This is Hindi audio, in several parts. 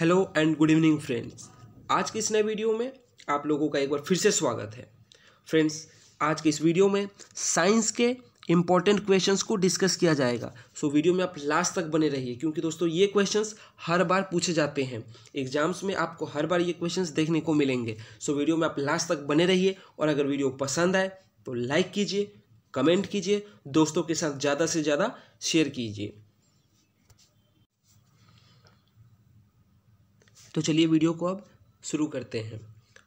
hello and good evening friends आज के इस नए वीडियो में आप लोगों का एक बार फिर से स्वागत है फ्रेंड्स आज के इस वीडियो में साइंस के इम्पॉर्टेंट क्वेश्चंस को डिस्कस किया जाएगा सो so, वीडियो में आप लास्ट तक बने रहिए क्योंकि दोस्तों ये क्वेश्चंस हर बार पूछे जाते हैं एग्जाम्स में आपको हर बार ये क्वेश्चंस देखने को मिलेंगे सो so, वीडियो में आप लास्ट तक बने रहिए और अगर वीडियो पसंद आए तो लाइक कीजिए कमेंट कीजिए दोस्तों के साथ ज़्यादा से ज़्यादा शेयर कीजिए तो चलिए वीडियो को अब शुरू करते हैं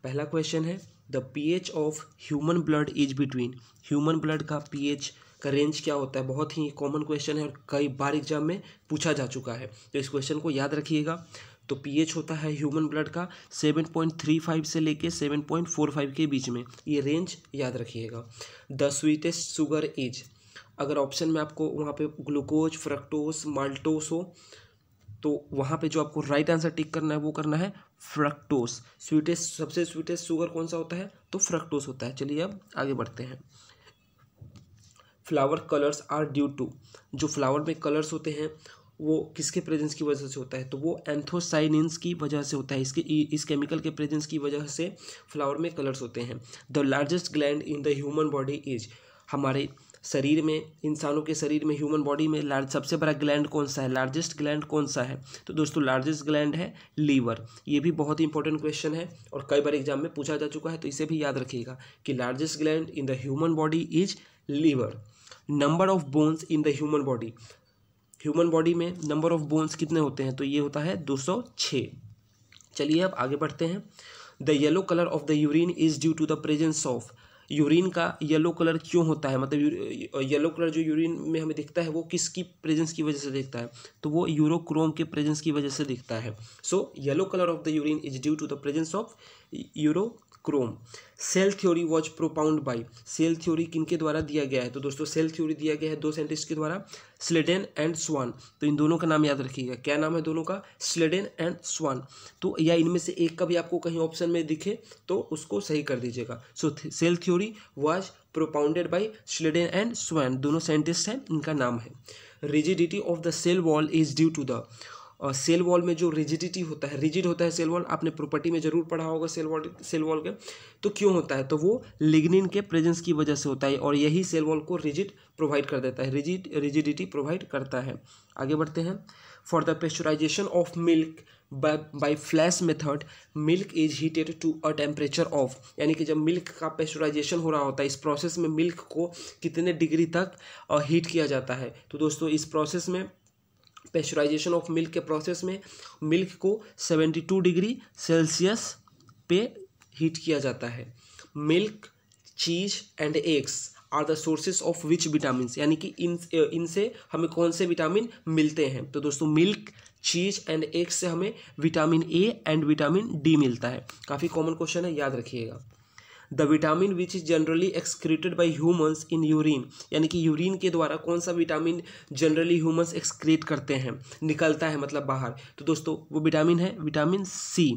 पहला क्वेश्चन है the pH of human blood is between human blood का पीएच का रेंज क्या होता है बहुत ही कॉमन क्वेश्चन है और कई बार एग्जाम में पूछा जा चुका है तो इस क्वेश्चन को याद रखिएगा तो पीएच होता है ह्यूमन ब्लड का 7.35 से लेके 7.45 के बीच में ये रेंज याद रखिएगा द स्वीटेस्ट शुगर इज अगर ऑप्शन में आपको वहाँ पे ग्लूकोज फ्रक्टोस माल्टोस हो तो वहाँ पे जो आपको राइट आंसर टिक करना है वो करना है फ्रक्टोस स्वीटेस्ट सबसे स्वीटेस्ट शुगर कौन सा होता है तो फ्रक्टोस होता है चलिए अब आगे बढ़ते हैं flower colours are due to जो फ्लावर में कलर्स होते हैं वो किसके प्रेजेंस की वजह से होता है तो वो एंथोसाइनिन्स की वजह से होता है इसके इस केमिकल के प्रेजेंस की वजह से फ्लावर में कलर्स होते हैं the largest gland in the human body is हमारे शरीर में इंसानों के शरीर में ह्यूमन बॉडी में लार्ज सबसे बड़ा ग्लैंड कौन सा है लार्जेस्ट ग्लैंड कौन सा है तो दोस्तों लार्जेस्ट ग्लैंड है लीवर ये भी बहुत इंपॉर्टेंट क्वेश्चन है और कई बार एग्जाम में पूछा जा चुका है तो इसे भी याद रखिएगा कि largest gland in the human body is liver number of bones in the human body human body में नंबर ऑफ बोन्स कितने होते हैं तो ये होता है दो सौ छः चलिए अब आगे बढ़ते हैं the yellow colour of the urine is due to the presence of urine का येलो कलर क्यों होता है मतलब येलो कलर जो यूरिन में हमें दिखता है वो किसकी प्रेजेंस की वजह से दिखता है तो वो यूरोक्रोम के प्रेजेंस की वजह से दिखता है so yellow colour of the urine is due to the presence of urochrome cell theory was propound by cell theory किन के द्वारा दिया गया है तो दोस्तों सेल थ्योरी दिया गया है दो साइंटिस्ट के द्वारा स्लेडेन एंड स्वान तो इन दोनों का नाम याद रखिएगा क्या नाम है दोनों का स्लेडेन एंड स्वान तो या इनमें से एक का भी आपको कहीं ऑप्शन में दिखे तो उसको सही कर दीजिएगा so cell theory was propounded by Schleiden and Schwann दोनों साइंटिस्ट हैं इनका नाम है rigidity of the cell wall is due to the cell wall में जो रिजिडिटी होता है रिजिड होता है सेल वॉल आपने प्रॉपर्टी में जरूर पढ़ा होगा सेल वॉल सेल वॉल के तो क्यों होता है तो वो लिग्निन के प्रेजेंस की वजह से होता है और यही सेल वॉल को रिजिड प्रोवाइड कर देता है रिजिड रिजिडिटी प्रोवाइड करता है आगे बढ़ते हैं for the pasteurisation of milk by flash method milk is heated to a temperature of यानी कि जब मिल्क का पेस्चराइजेशन हो रहा होता है इस प्रोसेस में मिल्क को कितने डिग्री तक हीट किया जाता है तो दोस्तों इस प्रोसेस में पेस्चराइजेशन ऑफ मिल्क के प्रोसेस में मिल्क को सेवेंटी टू डिग्री सेल्सियस पे हीट किया जाता है milk cheese and eggs are the sources of which vitamin यानी कि इन इनसे हमें कौन से विटामिन मिलते हैं तो दोस्तों मिल्क चीज एंड एग्स से हमें vitamin A and vitamin D मिलता है काफ़ी कॉमन क्वेश्चन है याद रखिएगा the vitamin which is generally excreted by humans in urine यानी कि यूरिन के द्वारा कौन सा विटामिन जनरली ह्यूमन्स एक्सक्रीट करते हैं निकलता है मतलब बाहर तो दोस्तों वो विटामिन है विटामिन सी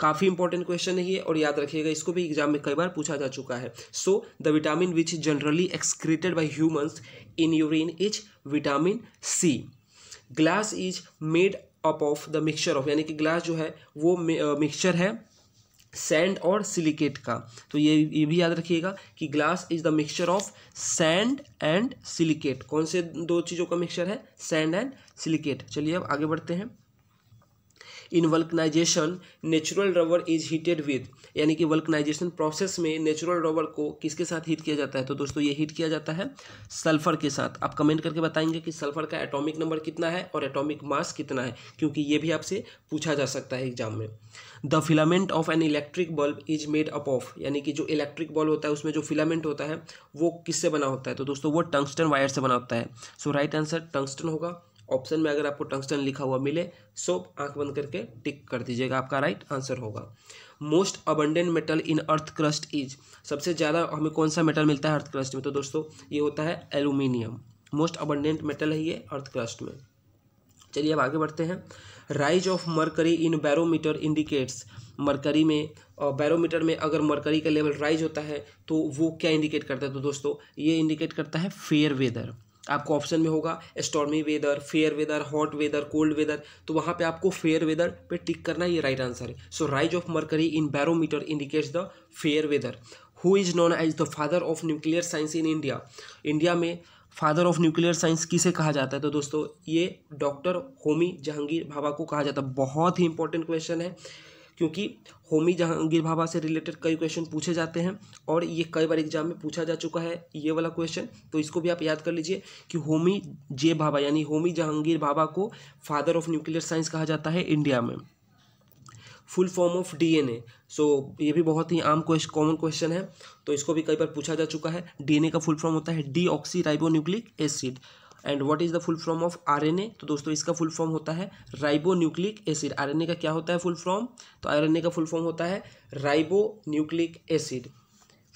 काफ़ी इंपॉर्टेंट क्वेश्चन है ये और याद रखिएगा इसको भी एग्जाम में कई बार पूछा जा चुका है so the vitamin which is generally excreted by humans in urine is vitamin C glass is made up of the mixture of यानी कि ग्लास जो है वो मिक्सचर है सैंड और सिलिकेट का तो ये ये भी याद रखिएगा कि glass is the mixture of sand and silicate कौन से दो चीज़ों का मिक्सचर है सैंड एंड सिलिकेट चलिए अब आगे बढ़ते हैं in vulcanisation natural rubber is heated with यानी कि वल्कनाइजेशन प्रोसेस में नेचुरल रबर को किसके साथ हीट किया जाता है तो दोस्तों ये हीट किया जाता है सल्फर के साथ आप कमेंट करके बताएंगे कि सल्फर का एटॉमिक नंबर कितना है और एटॉमिक मास कितना है क्योंकि ये भी आपसे पूछा जा सकता है एग्जाम में the filament of an electric bulb is made up of यानी कि जो इलेक्ट्रिक बल्ब होता है उसमें जो फिलामेंट होता है वो किससे बना होता है तो दोस्तों वो टंगस्टन वायर से बना होता है सो राइट आंसर टंगस्टन होगा ऑप्शन में अगर आपको टंगस्टन लिखा हुआ मिले सो आंख बंद करके टिक कर दीजिएगा आपका राइट आंसर होगा most abundant metal in earth crust is सबसे ज़्यादा हमें कौन सा मेटल मिलता है अर्थ क्रस्ट में तो दोस्तों ये होता है एल्यूमिनियम मोस्ट अबंडेंट मेटल है ये अर्थ क्रस्ट में चलिए अब आगे बढ़ते हैं rise of mercury in barometer indicates mercury में बैरोमीटर में अगर मरकरी का लेवल राइज होता है तो वो क्या इंडिकेट करता है तो दोस्तों ये इंडिकेट करता है फेयर वेदर आपको ऑप्शन में होगा stormy weather fair weather hot weather cold weather तो वहाँ पे आपको फेयर वेदर पे टिक करना ये राइट आंसर है so rise of mercury in barometer indicates the fair weather who is known as the father of nuclear science in India India में फादर ऑफ न्यूक्लियर साइंस किसे कहा जाता है तो दोस्तों ये डॉक्टर होमी जहांगीर भाभा को कहा जाता है बहुत ही इंपॉर्टेंट क्वेश्चन है क्योंकि होमी जहांगीर भाभा से रिलेटेड कई क्वेश्चन पूछे जाते हैं और ये कई बार एग्जाम में पूछा जा चुका है ये वाला क्वेश्चन तो इसको भी आप याद कर लीजिए कि होमी जे भाभा यानी होमी जहांगीर भाभा को फादर ऑफ न्यूक्लियर साइंस कहा जाता है इंडिया में full form of DNA so ये भी बहुत ही आम क्वेश्चन कॉमन क्वेश्चन है तो इसको भी कई बार पूछा जा चुका है डीएनए का फुल फॉर्म होता है deoxyribonucleic acid and what is the full form of RNA तो दोस्तों इसका फुल फॉर्म होता है राइबो न्यूक्लिक एसिड आरएनए का क्या होता है फुल फॉर्म तो आरएनए का फुल फॉर्म होता है ribonucleic acid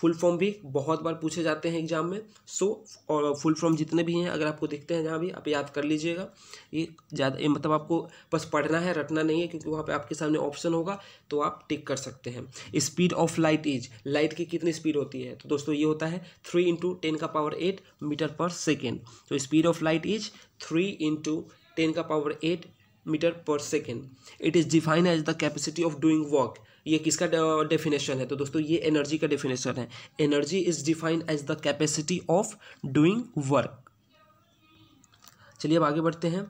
full form भी बहुत बार पूछे जाते हैं एग्जाम में सो और फुल फॉर्म जितने भी हैं अगर आपको देखते हैं जहाँ भी आप याद कर लीजिएगा ये ज़्यादा मतलब आपको बस पढ़ना है रटना नहीं है क्योंकि वहाँ पे आपके सामने ऑप्शन होगा तो आप टिक कर सकते हैं speed of light is light की कितनी स्पीड होती है तो दोस्तों ये होता है थ्री इंटू टेन का power eight metre per second तो speed of light is three into ten का power eight metre per second it is define as the capacity of doing work ये किसका डेफिनेशन है तो दोस्तों ये एनर्जी का डेफिनेशन है energy is defined as the capacity of doing work चलिए अब आगे बढ़ते हैं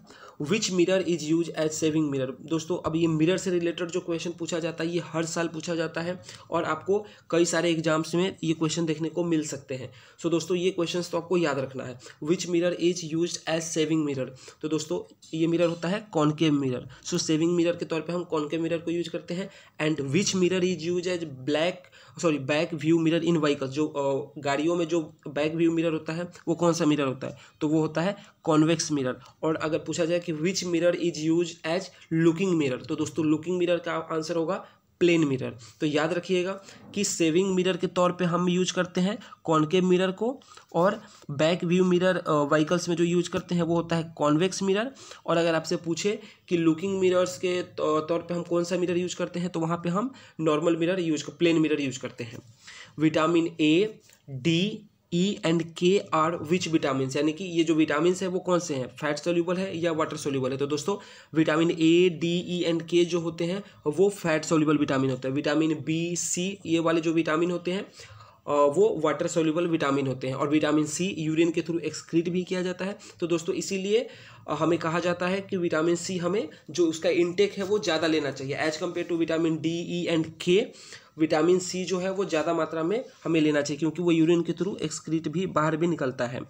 which mirror is use as shaving mirror दोस्तों अब ये मिरर से रिलेटेड जो क्वेश्चन पूछा जाता है ये हर साल पूछा जाता है और आपको कई सारे एग्जाम्स में ये क्वेश्चन देखने को मिल सकते हैं सो so, दोस्तों ये क्वेश्चन तो आपको याद रखना है which mirror is use as shaving mirror तो दोस्तों ये मिरर होता है concave mirror so shaving mirror के तौर पर हम कॉनकेव मिरर को यूज करते हैं and which mirror is use as black sorry back view mirror in vehicles जो गाड़ियों में जो बैक व्यू मिरर होता है वो कौन सा मिरर होता है तो वो होता है कॉन्वेक्स मिरर और अगर पूछा जाए कि which mirror is use as looking mirror तो दोस्तों लुकिंग मिरर का आंसर होगा प्लेन मिरर तो याद रखिएगा कि सेविंग मिरर के तौर पे हम यूज करते हैं कॉनकेव मिरर को और बैक व्यू मिरर व्हीकल्स में जो यूज करते हैं वो होता है कॉन्वेक्स मिरर और अगर आपसे पूछे कि लुकिंग मिरर्स के तौर पे हम कौन सा मिरर यूज करते हैं तो वहाँ पे हम normal mirror use plane mirror use करते हैं vitamin A D E and K are which vitamin यानी कि ये जो विटामिन है वो कौन से हैं फैट सोल्यूबल है या वाटर सोल्यूबल है तो दोस्तों vitamin A D E and K जो होते हैं वो फैट सोल्यूबल विटामिन होते हैं विटामिन बी सी ये वाले जो विटामिन होते हैं वो वाटर सोल्यूबल विटामिन होते हैं और विटामिन सी यूरिन के थ्रू एक्सक्रीट भी किया जाता है तो दोस्तों इसीलिए हमें कहा जाता है कि विटामिन सी हमें जो उसका इनटेक है वो ज़्यादा लेना चाहिए as compare to vitamin D E and K vitamin C जो है वो ज़्यादा मात्रा में हमें लेना चाहिए क्योंकि वो यूरिन के थ्रू एक्सक्रीट भी बाहर भी निकलता है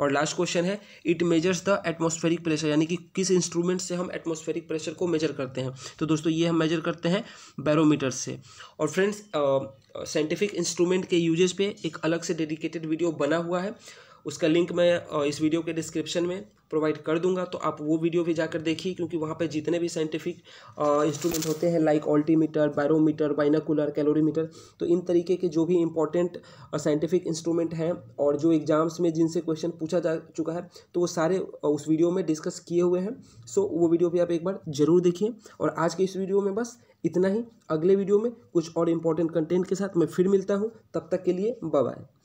और लास्ट क्वेश्चन है it measures the atmospheric pressure यानी कि किस इंस्ट्रूमेंट से हम एटमोस्फेरिक प्रेशर को मेजर करते हैं तो दोस्तों ये हम मेजर करते हैं बैरोमीटर से और फ्रेंड्स साइंटिफिक इंस्ट्रूमेंट के यूजेज पे एक अलग से डेडिकेटेड वीडियो बना हुआ है उसका लिंक मैं इस वीडियो के डिस्क्रिप्शन में प्रोवाइड कर दूंगा तो आप वो वीडियो भी जाकर देखिए क्योंकि वहाँ पर जितने भी साइंटिफिक इंस्ट्रूमेंट होते हैं like altimeter barometer binocular calorimeter तो इन तरीके के जो भी इंपॉर्टेंट साइंटिफिक इंस्ट्रूमेंट हैं और जो एग्जाम्स में जिनसे क्वेश्चन पूछा जा चुका है तो वो सारे उस वीडियो में डिस्कस किए हुए हैं सो वो वीडियो भी आप एक बार जरूर देखिए और आज के इस वीडियो में बस इतना ही अगले वीडियो में कुछ और इम्पोर्टेंट कंटेंट के साथ मैं फिर मिलता हूँ तब तक के लिए बाय